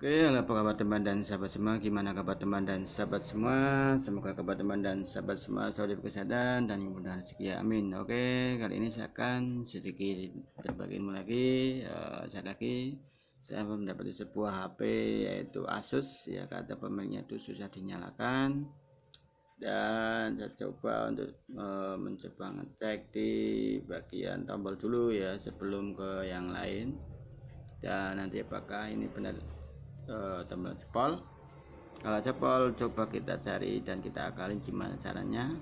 Oke, apa kabar teman dan sahabat semua. Gimana kabar teman dan sahabat semua? Semoga kabar teman dan sahabat semua selalu diberi kesehatan dan mudah rezeki. Ya, Amin. Oke, kali ini saya akan sedikit berbagi ilmu lagi. Uh, saya lagi saya mendapat sebuah HP yaitu Asus ya kata pemiliknya itu susah dinyalakan dan saya coba untuk uh, mencoba ngecek di bagian tombol dulu ya sebelum ke yang lain dan nanti apakah ini benar uh, eh, tombol jempol kalau jempol coba kita cari dan kita akalin gimana caranya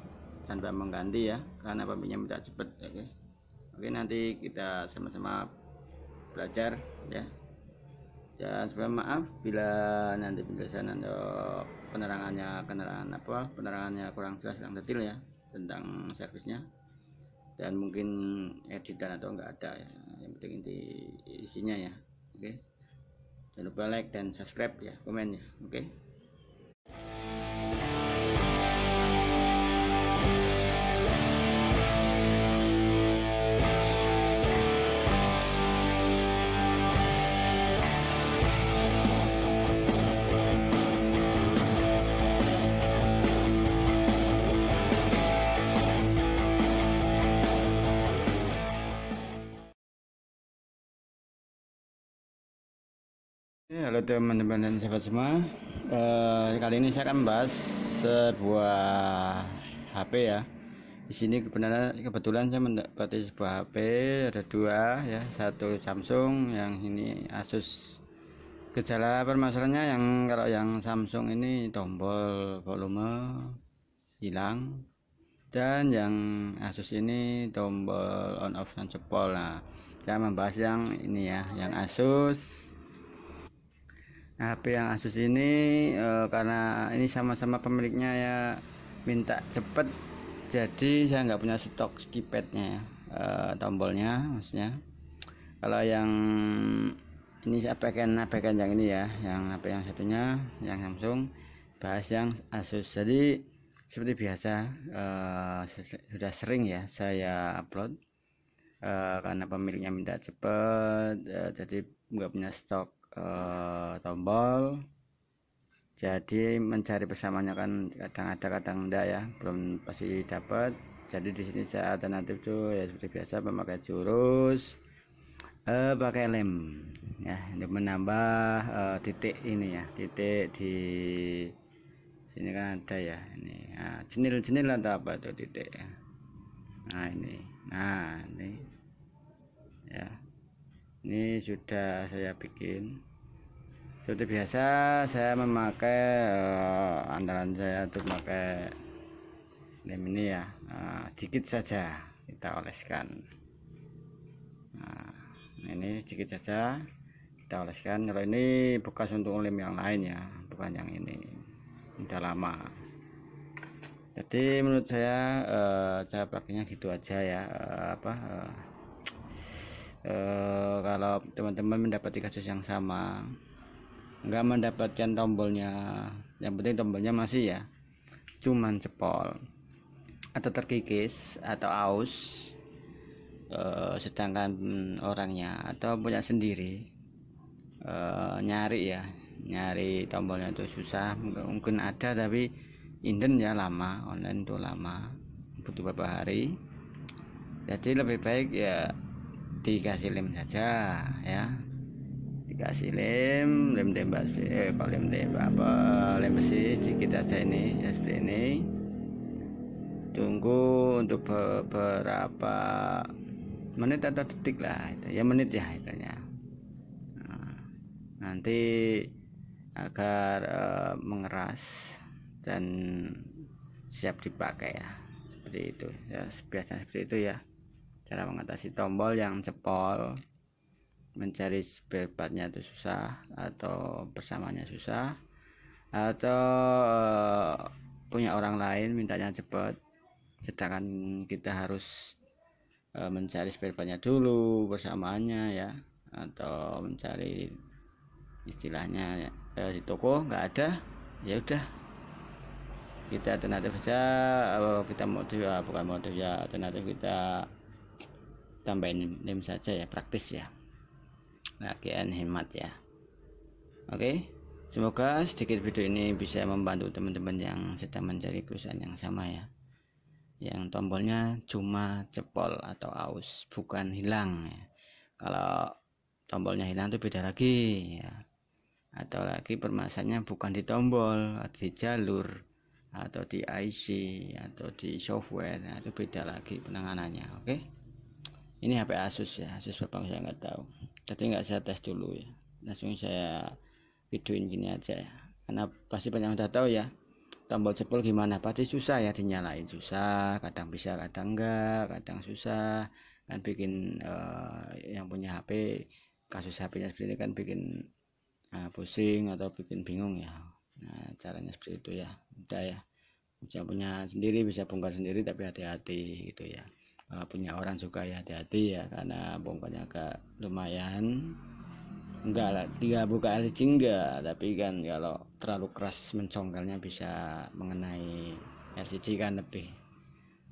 tanpa mengganti ya karena pemimpinnya tidak cepat ya, oke okay. okay, nanti kita sama-sama belajar ya dan sebelum maaf bila nanti penjelasan atau penerangannya penerangan apa penerangannya kurang jelas kurang detail ya tentang servisnya dan mungkin editan atau enggak ada ya yang penting di isinya ya oke okay jangan lupa like dan subscribe ya komennya oke okay? Iya, halo teman-teman dan sahabat semua uh, Kali ini saya akan membahas sebuah HP ya di sini kebenaran kebetulan saya mendapati sebuah HP ada dua ya satu Samsung yang ini Asus gejala permasalahannya yang kalau yang Samsung ini tombol volume hilang dan yang Asus ini tombol on off dan jempol nah saya membahas yang ini ya yang Asus HP yang Asus ini uh, karena ini sama-sama pemiliknya ya minta cepet jadi saya nggak punya stok keypadnya ya eh, tombolnya maksudnya kalau yang ini saya pakai napekan yang ini ya yang apa yang satunya yang Samsung bahas yang Asus jadi seperti biasa uh, sudah sering ya saya upload uh, karena pemiliknya minta cepet uh, jadi nggak punya stok eh, tombol jadi mencari bersamanya kan kadang ada kadang enggak ya belum pasti dapat jadi di sini saya alternatif tuh ya seperti biasa memakai jurus eh, pakai lem ya untuk menambah eh, titik ini ya titik di sini kan ada ya ini jenil jenil jenil atau apa tuh titik ya nah ini nah ini ya ini sudah saya bikin seperti biasa saya memakai uh, andalan saya untuk memakai lem ini ya uh, eh, sedikit saja kita oleskan nah, ini sedikit saja kita oleskan kalau ini bekas untuk lem yang lain ya bukan yang ini udah lama jadi menurut saya uh, cara pakainya gitu aja ya uh, apa uh, uh, kalau teman-teman mendapati kasus yang sama nggak mendapatkan tombolnya yang penting tombolnya masih ya cuman cepol atau terkikis atau aus uh, sedangkan orangnya atau punya sendiri uh, nyari ya nyari tombolnya itu susah mungkin ada tapi inden ya lama online itu lama butuh beberapa hari jadi lebih baik ya dikasih lem saja ya dikasih lem lem tembak eh kalau lem tembak apa lem besi sedikit aja ini ya seperti ini tunggu untuk beberapa menit atau detik lah itu ya menit ya hitungnya nah, nanti agar e, mengeras dan siap dipakai ya seperti itu ya biasanya seperti itu ya cara mengatasi tombol yang cepol mencari spare partnya itu susah atau bersamanya susah atau eh, punya orang lain mintanya cepat sedangkan kita harus eh, mencari spare partnya dulu bersamanya ya atau mencari istilahnya ya, di toko nggak ada ya udah kita alternatif saja kita mau ya bukan mau ya alternatif kita tambahin lem saja ya praktis ya lagian hemat ya oke semoga sedikit video ini bisa membantu teman-teman yang sedang mencari perusahaan yang sama ya yang tombolnya cuma cepol atau aus bukan hilang ya. kalau tombolnya hilang itu beda lagi ya atau lagi permasalahannya bukan di tombol atau di jalur atau di IC atau di software nah, itu beda lagi penanganannya oke okay? ini HP Asus ya Asus berapa saya nggak tahu tapi nggak saya tes dulu ya langsung saya videoin gini aja ya karena pasti banyak yang tahu ya tombol cepul gimana pasti susah ya dinyalain susah kadang bisa kadang enggak kadang susah kan bikin uh, yang punya HP kasus HP-nya seperti ini kan bikin uh, pusing atau bikin bingung ya nah caranya seperti itu ya udah ya bisa punya sendiri bisa bongkar sendiri tapi hati-hati gitu ya kalau eh, punya orang suka ya hati-hati ya karena bongkarnya agak lumayan enggak lah tiga buka LC enggak tapi kan kalau terlalu keras mencongkelnya bisa mengenai LCD kan lebih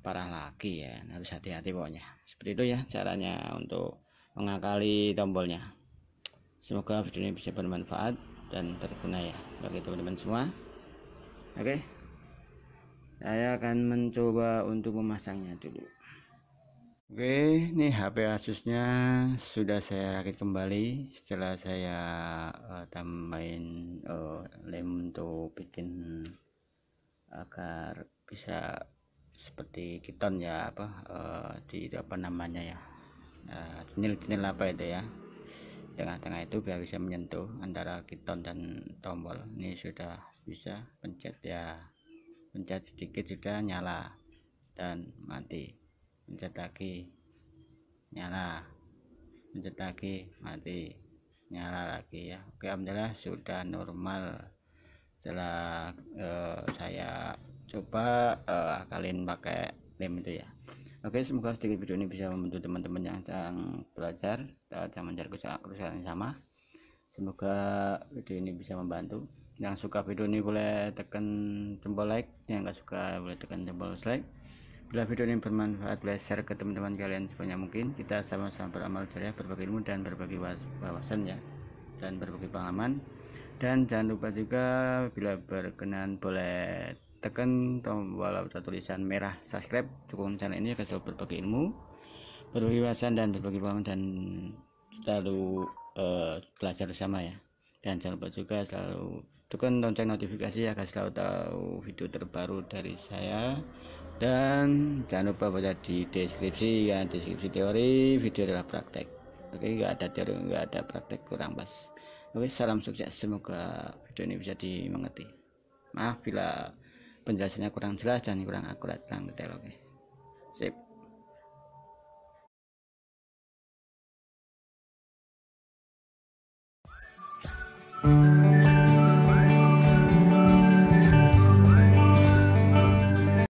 parah lagi ya harus hati-hati pokoknya seperti itu ya caranya untuk mengakali tombolnya semoga video ini bisa bermanfaat dan berguna ya bagi teman-teman semua oke okay? saya akan mencoba untuk memasangnya dulu Oke, ini HP Asusnya sudah saya rakit kembali setelah saya uh, tambahin uh, lem untuk bikin agar bisa seperti kiton ya apa uh, eh, di apa namanya ya jenil jenil uh, apa itu ya tengah-tengah itu biar bisa menyentuh antara kiton dan tombol ini sudah bisa pencet ya pencet sedikit sudah nyala dan mati pencet lagi nyala pencet lagi mati nyala lagi ya Oke Alhamdulillah sudah normal setelah uh, saya coba uh, kalian pakai lem itu ya Oke semoga sedikit video ini bisa membantu teman-teman yang sedang belajar eh, dan mencari kerusakan yang sama semoga video ini bisa membantu yang suka video ini boleh tekan tombol like yang nggak suka boleh tekan tombol dislike Bila video ini bermanfaat, boleh share ke teman-teman kalian sebanyak mungkin. Kita sama-sama beramal jariah, berbagi ilmu dan berbagi wawasan ya, dan berbagi pengalaman. Dan jangan lupa juga bila berkenan boleh tekan tombol atau tulisan merah subscribe dukung channel ini agar selalu berbagi ilmu, berbagi wawasan dan berbagi pengalaman dan selalu uh, belajar bersama ya. Dan jangan lupa juga selalu tekan lonceng notifikasi agar selalu tahu video terbaru dari saya dan jangan lupa baca di deskripsi ya deskripsi teori video adalah praktek oke nggak ada teori nggak ada praktek kurang pas oke salam sukses semoga video ini bisa dimengerti maaf bila penjelasannya kurang jelas dan kurang akurat kurang detail oke sip Thank you.